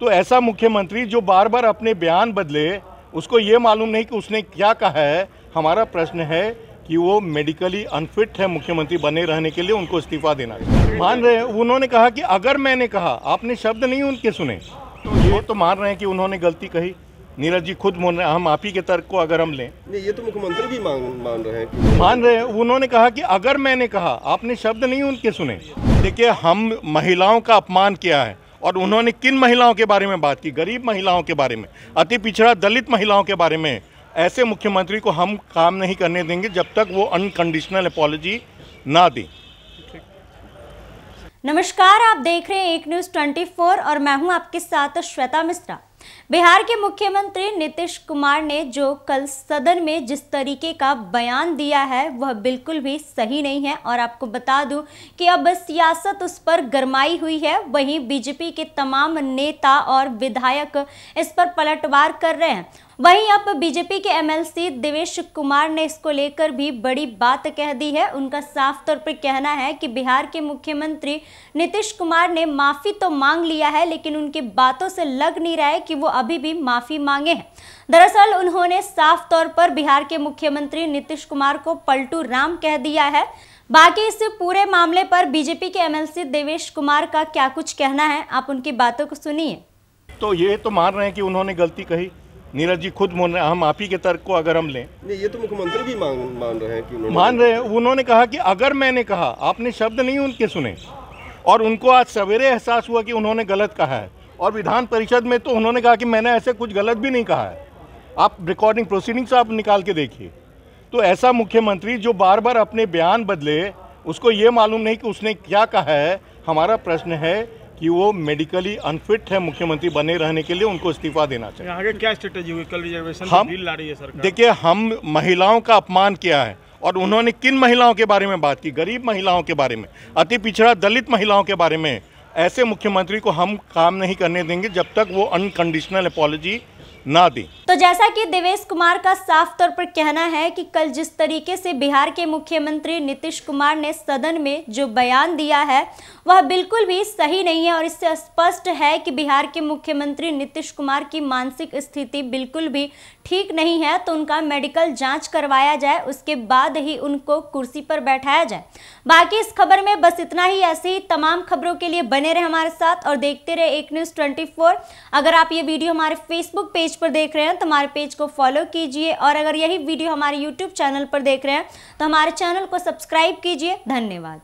तो ऐसा मुख्यमंत्री जो बार बार अपने बयान बदले उसको ये मालूम नहीं कि उसने क्या कहा है हमारा प्रश्न है कि वो मेडिकली अनफिट है मुख्यमंत्री बने रहने के लिए उनको इस्तीफा देना मान रहे उन्होंने कहा कि अगर मैंने कहा आपने शब्द नहीं उनके सुने तो ये तो मान रहे हैं कि उन्होंने गलती कही नीरज जी खुद मान रहे हम आप ही के तर्क को अगर हम लें नहीं ये तो मुख्यमंत्री भी मांग मान रहे हैं मान रहे हैं उन्होंने कहा कि अगर मैंने कहा आपने शब्द नहीं उनके सुने देखिए हम महिलाओं का अपमान किया है और उन्होंने किन महिलाओं के बारे में बात की गरीब महिलाओं के बारे में अति पिछड़ा दलित महिलाओं के बारे में ऐसे मुख्यमंत्री को हम काम नहीं करने देंगे जब तक वो अनकंडीशनल अपॉलोजी ना दें नमस्कार आप देख रहे हैं एक न्यूज 24 और मैं हूं आपके साथ श्वेता मिश्रा बिहार के मुख्यमंत्री नीतीश कुमार ने जो कल सदन में जिस तरीके का बयान दिया है वह बिल्कुल भी सही नहीं है और आपको बता दूं कि अब सियासत उस पर गरमाई हुई है वहीं बीजेपी के तमाम नेता और विधायक इस पर पलटवार कर रहे हैं वहीं अब बीजेपी के एमएलसी देवेश कुमार ने इसको लेकर भी बड़ी बात कह दी है उनका साफ तौर पर कहना है कि बिहार के मुख्यमंत्री नीतीश कुमार ने माफ़ी तो मांग लिया है लेकिन उनकी बातों से लग नहीं रहा है कि वो अभी भी माफ़ी मांगे हैं दरअसल उन्होंने साफ तौर पर बिहार के मुख्यमंत्री नीतीश कुमार को पलटू राम कह दिया है बाकी इस पूरे मामले पर बीजेपी के एमएलसी देवेश कुमार का क्या कुछ कहना है आप उनकी बातों को सुनिए तो ये तो मान रहे हैं कि उन्होंने गलती कही नीरज जी खुद हम आप ही के तर्क को अगर हम लें नहीं ये तो मुख्यमंत्री भी मांग मान रहे हैं कि मान रहे हैं उन्होंने कहा कि अगर मैंने कहा आपने शब्द नहीं उनके सुने और उनको आज सवेरे एहसास हुआ कि उन्होंने गलत कहा है और विधान परिषद में तो उन्होंने कहा कि मैंने ऐसे कुछ गलत भी नहीं कहा है आप रिकॉर्डिंग प्रोसीडिंग्स आप निकाल के देखिए तो ऐसा मुख्यमंत्री जो बार बार अपने बयान बदले उसको ये मालूम नहीं कि उसने क्या कहा है हमारा प्रश्न है कि वो मेडिकली अनफिट है मुख्यमंत्री बने रहने के लिए उनको इस्तीफा देना चाहिए आगे क्या स्ट्रेटेजी हुई कल रिजर्वेशन तो हम ला रही है सर देखिए हम महिलाओं का अपमान किया है और उन्होंने किन महिलाओं के बारे में बात की गरीब महिलाओं के बारे में अति पिछड़ा दलित महिलाओं के बारे में ऐसे मुख्यमंत्री को हम काम नहीं करने देंगे जब तक वो अनकंडीशनल अपॉलोजी ना दें तो जैसा कि देवेश कुमार का साफ तौर पर कहना है कि कल जिस तरीके से बिहार के मुख्यमंत्री नीतीश कुमार ने सदन में जो बयान दिया है वह बिल्कुल भी सही नहीं है और इससे स्पष्ट है कि बिहार के मुख्यमंत्री नीतीश कुमार की मानसिक स्थिति बिल्कुल भी ठीक नहीं है तो उनका मेडिकल जांच करवाया जाए उसके बाद ही उनको कुर्सी पर बैठाया जाए बाकी इस खबर में बस इतना ही ऐसे ही तमाम खबरों के लिए बने रहे हमारे साथ और देखते रहे एक न्यूज़ ट्वेंटी अगर आप ये वीडियो हमारे फेसबुक पेज पेज पर देख रहे हैं तो हमारे पेज को फॉलो कीजिए और अगर यही वीडियो हमारे यूट्यूब चैनल पर देख रहे हैं तो हमारे चैनल को सब्सक्राइब कीजिए धन्यवाद